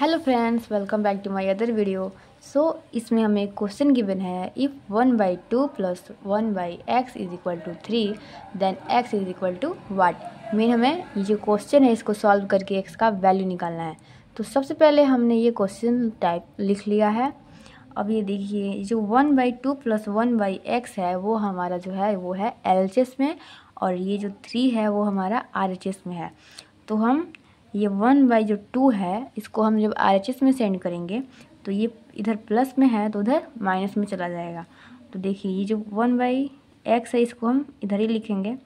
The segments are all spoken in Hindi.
hello friends welcome back to my other video so इसमें हमें क्वेश्चन गिवन है if one by two plus one by x is equal to three then x is equal to what मेन हमें ये जो क्वेश्चन है इसको सॉल्व करके एक्स का वैल्यू निकालना है तो सबसे पहले हमने ये क्वेश्चन टाइप लिख लिया है अब ये देखिए जो one by two plus one by x है वो हमारा जो है वो है एल में और ये जो थ्री है वो हमारा आर में है तो हम ये वन बाई जो टू है इसको हम जब आर एच एस में सेंड करेंगे तो ये इधर प्लस में है तो उधर माइनस में चला जाएगा तो देखिए ये जो वन बाई एक्स है इसको हम इधर ही लिखेंगे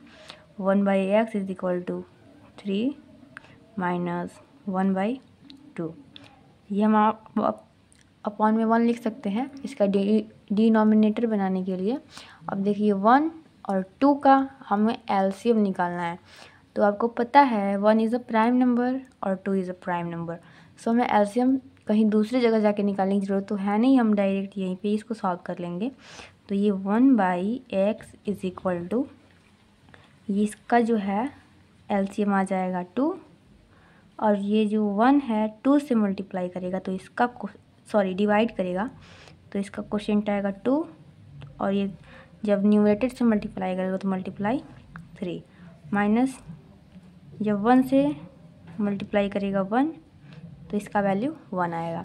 one by x is equal to three minus one by two ये हम आप अपॉन में वन लिख सकते हैं इसका डी डिनोमिनेटर बनाने के लिए अब देखिए वन और टू का हमें एलसीएम निकालना है तो आपको पता है one is a prime number और two is a prime number so हमें एल्शियम कहीं दूसरी जगह जाके निकालने की ज़रूरत तो है नहीं हम डायरेक्ट यहीं पे इसको सॉल्व कर लेंगे तो ये one by x is equal to ये इसका जो है एल्शियम आ जाएगा टू और ये जो वन है टू से मल्टीप्लाई करेगा तो इसका सॉरी डिवाइड करेगा तो इसका क्वेश्चन आएगा टू और ये जब न्यूरेटेड से मल्टीप्लाई करेगा तो मल्टीप्लाई थ्री माइनस जब वन से मल्टीप्लाई करेगा वन तो इसका वैल्यू वन आएगा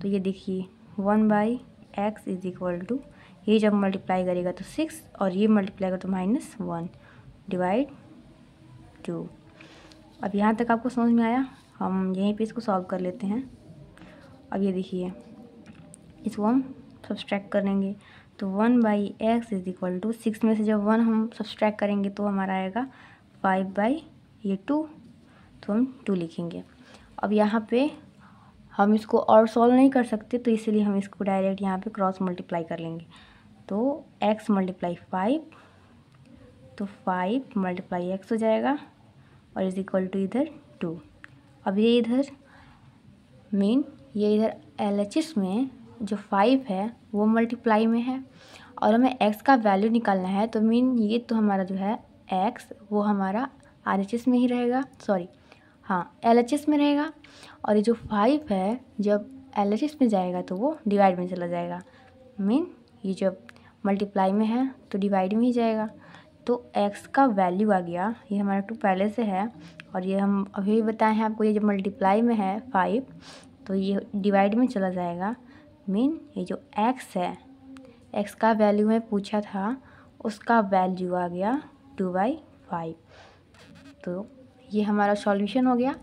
तो ये देखिए one by x is equal to ये जब मल्टीप्लाई करेगा तो सिक्स और ये मल्टीप्लाई करेगा तो माइनस वन डिवाइड टू अब यहाँ तक आपको समझ में आया हम यहीं पे इसको सॉल्व कर लेते हैं अब ये देखिए इसको हम सब्सट्रैक्ट करेंगे तो one by x is equal to six में से जब वन हम सब्सट्रैक्ट करेंगे तो हमारा आएगा फाइव बाई ये टू तो हम टू लिखेंगे अब यहाँ पे हम इसको और सॉल्व नहीं कर सकते तो इसलिए हम इसको डायरेक्ट यहाँ पे क्रॉस मल्टीप्लाई कर लेंगे तो एक्स मल्टीप्लाई फाइव तो फाइव मल्टीप्लाई एक्स हो जाएगा और इज इक्वल टू इधर टू अब ये इधर मीन ये इधर एल में जो फाइव है वो मल्टीप्लाई में है और हमें एक्स का वैल्यू निकालना है तो मीन ये तो हमारा जो है एक्स वो हमारा आर में ही रहेगा सॉरी हाँ एल में रहेगा और ये जो फाइव है जब एल में जाएगा तो वो डिवाइड में चला जाएगा मीन ये जब मल्टीप्लाई में है तो डिवाइड में ही जाएगा तो एक्स का वैल्यू आ गया ये हमारा टू पहले से है और ये हम अभी भी बताए हैं आपको ये जब मल्टीप्लाई में है फाइव तो ये डिवाइड में चला जाएगा मीन ये जो एक्स है एक्स का वैल्यू में पूछा था उसका वैल्यू आ गया टू बाई फाइव तो ये हमारा सॉल्यूशन हो गया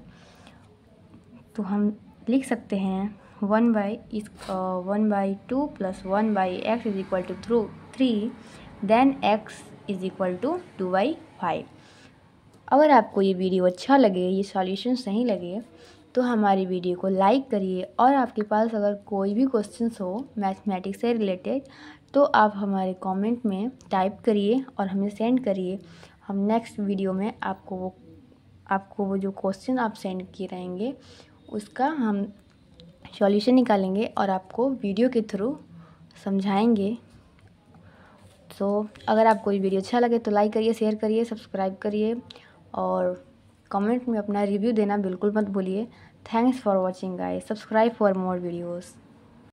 तो हम लिख सकते हैं वन बाई इस one by two plus one by x is equal to through three then x is equal to two by five अगर आपको ये वीडियो अच्छा लगे ये सॉल्यूशन सही लगे तो हमारी वीडियो को लाइक करिए और आपके पास अगर कोई भी क्वेश्चंस हो मैथमेटिक्स से रिलेटेड तो आप हमारे कमेंट में टाइप करिए और हमें सेंड करिए हम नेक्स्ट वीडियो में आपको वो आपको वो जो क्वेश्चन आप सेंड किए रहेंगे उसका हम सॉल्यूशन निकालेंगे और आपको वीडियो के थ्रू समझाएंगे तो अगर आपको ये वीडियो अच्छा लगे तो लाइक करिए शेयर करिए सब्सक्राइब करिए और कमेंट में अपना रिव्यू देना बिल्कुल मत भूलिए thanks for watching guys subscribe for more videos